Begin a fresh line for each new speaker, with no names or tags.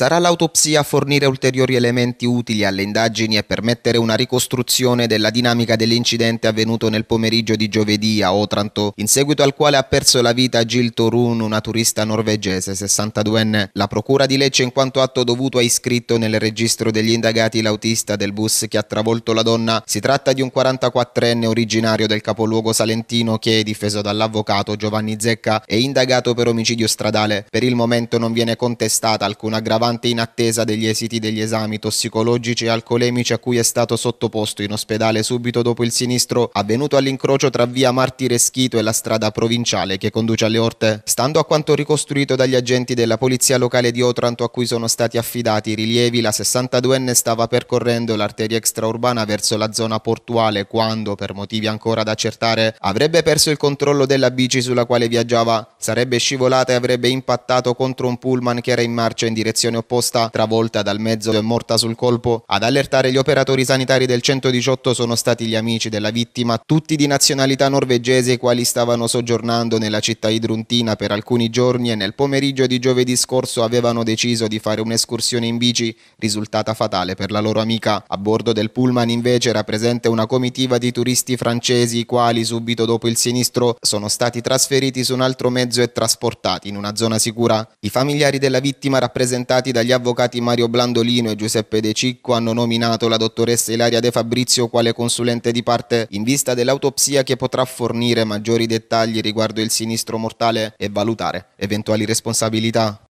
Sarà l'autopsia a fornire ulteriori elementi utili alle indagini e permettere una ricostruzione della dinamica dell'incidente avvenuto nel pomeriggio di giovedì a Otranto, in seguito al quale ha perso la vita Gil Torun, una turista norvegese 62enne. La procura di Lecce in quanto atto dovuto ha iscritto nel registro degli indagati l'autista del bus che ha travolto la donna. Si tratta di un 44enne originario del capoluogo salentino che, difeso dall'avvocato Giovanni Zecca, è indagato per omicidio stradale. Per il momento non viene contestata alcuna aggravante rampante in attesa degli esiti degli esami tossicologici e alcolemici a cui è stato sottoposto in ospedale subito dopo il sinistro avvenuto all'incrocio tra via Martire Schito e la strada provinciale che conduce alle Orte. Stando a quanto ricostruito dagli agenti della polizia locale di Otranto a cui sono stati affidati i rilievi, la 62enne stava percorrendo l'arteria extraurbana verso la zona portuale quando, per motivi ancora da accertare, avrebbe perso il controllo della bici sulla quale viaggiava, sarebbe scivolata e avrebbe impattato contro un pullman che era in marcia in direzione direzione opposta, travolta dal mezzo e morta sul colpo. Ad allertare gli operatori sanitari del 118 sono stati gli amici della vittima, tutti di nazionalità norvegese, i quali stavano soggiornando nella città idruntina per alcuni giorni e nel pomeriggio di giovedì scorso avevano deciso di fare un'escursione in bici, risultata fatale per la loro amica. A bordo del pullman invece era presente una comitiva di turisti francesi, i quali subito dopo il sinistro sono stati trasferiti su un altro mezzo e trasportati in una zona sicura. I familiari della vittima rappresentati nominati dagli avvocati Mario Blandolino e Giuseppe De Cicco hanno nominato la dottoressa Ilaria De Fabrizio quale consulente di parte in vista dell'autopsia che potrà fornire maggiori dettagli riguardo il sinistro mortale e valutare eventuali responsabilità.